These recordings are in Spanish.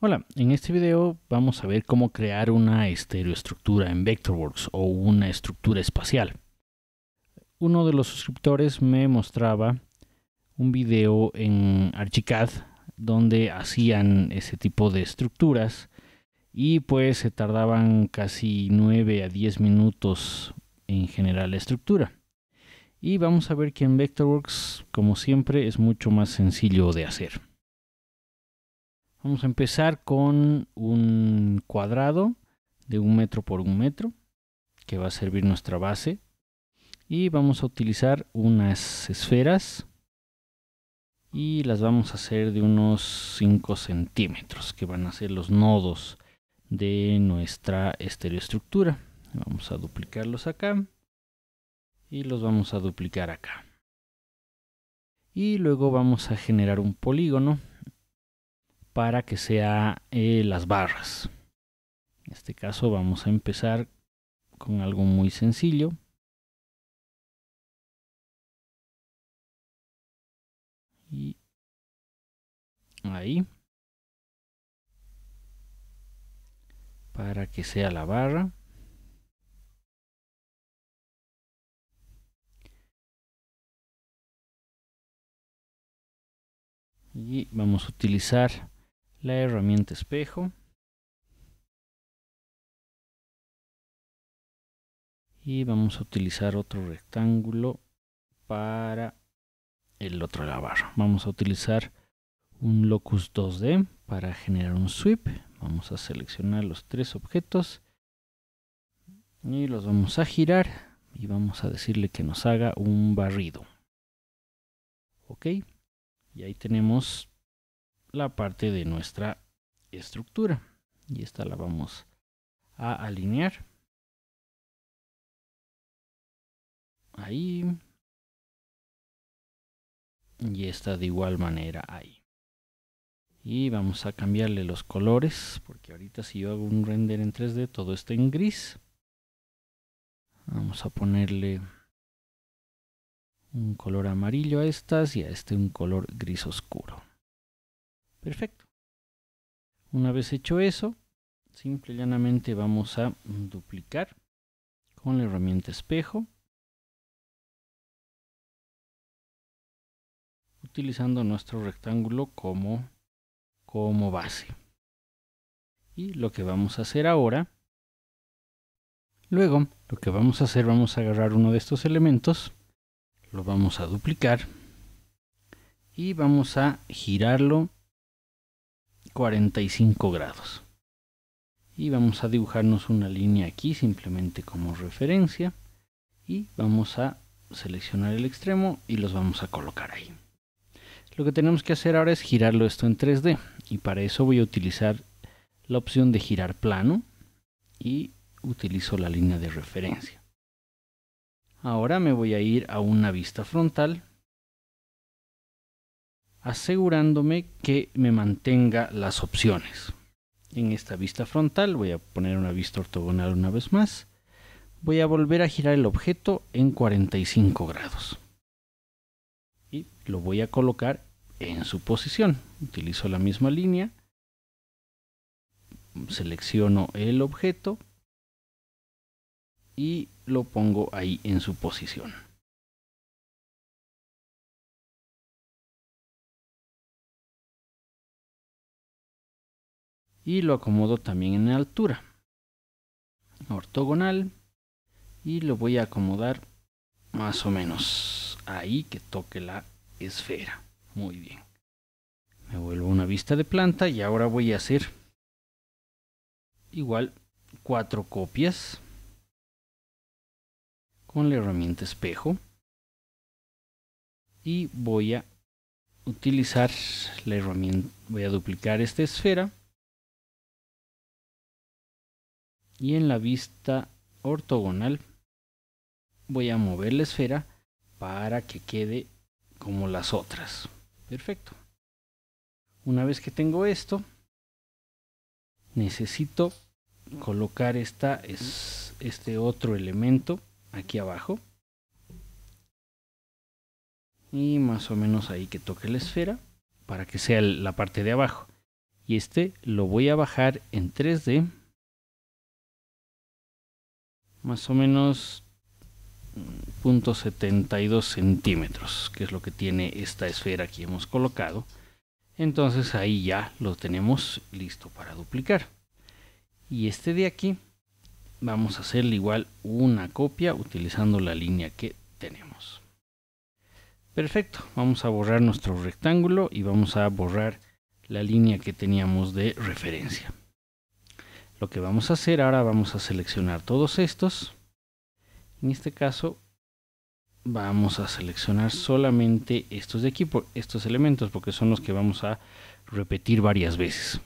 Hola, en este video vamos a ver cómo crear una estereoestructura en Vectorworks o una estructura espacial. Uno de los suscriptores me mostraba un video en Archicad donde hacían ese tipo de estructuras y pues se tardaban casi 9 a 10 minutos en generar la estructura. Y vamos a ver que en Vectorworks, como siempre, es mucho más sencillo de hacer. Vamos a empezar con un cuadrado de un metro por un metro, que va a servir nuestra base. Y vamos a utilizar unas esferas y las vamos a hacer de unos 5 centímetros, que van a ser los nodos de nuestra estereoestructura. Vamos a duplicarlos acá y los vamos a duplicar acá. Y luego vamos a generar un polígono para que sea eh, las barras. En este caso vamos a empezar con algo muy sencillo. Y ahí. Para que sea la barra. Y vamos a utilizar la herramienta espejo y vamos a utilizar otro rectángulo para el otro la Vamos a utilizar un locus 2D para generar un sweep. Vamos a seleccionar los tres objetos y los vamos a girar y vamos a decirle que nos haga un barrido. Ok, y ahí tenemos la parte de nuestra estructura. Y esta la vamos a alinear. Ahí. Y esta de igual manera ahí. Y vamos a cambiarle los colores, porque ahorita si yo hago un render en 3D todo está en gris. Vamos a ponerle un color amarillo a estas y a este un color gris oscuro. Perfecto. Una vez hecho eso, simple y llanamente vamos a duplicar con la herramienta espejo. Utilizando nuestro rectángulo como, como base. Y lo que vamos a hacer ahora Luego, lo que vamos a hacer, vamos a agarrar uno de estos elementos, lo vamos a duplicar y vamos a girarlo 45 grados. Y vamos a dibujarnos una línea aquí simplemente como referencia. Y vamos a seleccionar el extremo y los vamos a colocar ahí. Lo que tenemos que hacer ahora es girarlo esto en 3D. Y para eso voy a utilizar la opción de girar plano. Y utilizo la línea de referencia. Ahora me voy a ir a una vista frontal asegurándome que me mantenga las opciones. En esta vista frontal voy a poner una vista ortogonal una vez más. Voy a volver a girar el objeto en 45 grados. Y lo voy a colocar en su posición. Utilizo la misma línea. Selecciono el objeto y lo pongo ahí en su posición. y lo acomodo también en altura ortogonal y lo voy a acomodar más o menos ahí que toque la esfera muy bien me vuelvo una vista de planta y ahora voy a hacer igual cuatro copias con la herramienta espejo y voy a utilizar la herramienta voy a duplicar esta esfera y en la vista ortogonal voy a mover la esfera para que quede como las otras. Perfecto. Una vez que tengo esto, necesito colocar esta, es, este otro elemento aquí abajo. Y más o menos ahí que toque la esfera para que sea la parte de abajo. Y este lo voy a bajar en 3D más o menos 0.72 mm, centímetros, que es lo que tiene esta esfera que hemos colocado. Entonces ahí ya lo tenemos listo para duplicar. Y este de aquí vamos a hacerle igual una copia utilizando la línea que tenemos. Perfecto, vamos a borrar nuestro rectángulo y vamos a borrar la línea que teníamos de referencia. Lo que vamos a hacer ahora, vamos a seleccionar todos estos. En este caso, vamos a seleccionar solamente estos de aquí, por estos elementos, porque son los que vamos a repetir varias veces.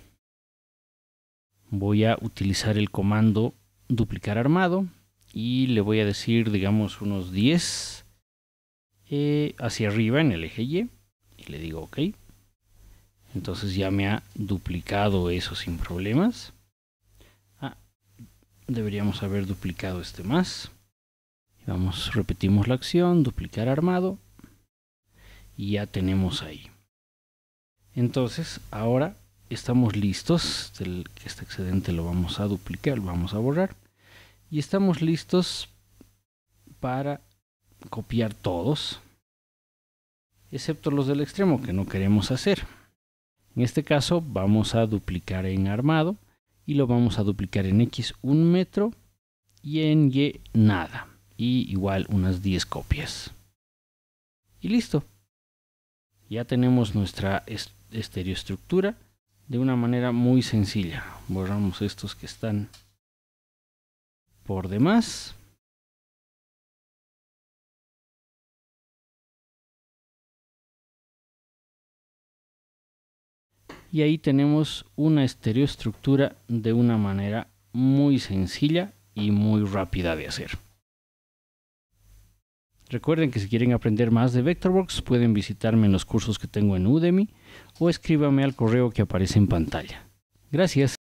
Voy a utilizar el comando duplicar armado y le voy a decir, digamos, unos 10 eh, hacia arriba en el eje Y. Y le digo OK. Entonces ya me ha duplicado eso sin problemas deberíamos haber duplicado este más. Vamos, repetimos la acción, duplicar armado y ya tenemos ahí. Entonces, ahora estamos listos, este excedente lo vamos a duplicar, lo vamos a borrar y estamos listos para copiar todos, excepto los del extremo que no queremos hacer. En este caso vamos a duplicar en armado y lo vamos a duplicar en X un metro y en Y nada. Y igual unas 10 copias. Y listo. Ya tenemos nuestra estereoestructura de una manera muy sencilla. Borramos estos que están por demás. y ahí tenemos una estereoestructura de una manera muy sencilla y muy rápida de hacer. Recuerden que si quieren aprender más de Vectorworks pueden visitarme en los cursos que tengo en Udemy o escríbame al correo que aparece en pantalla. Gracias.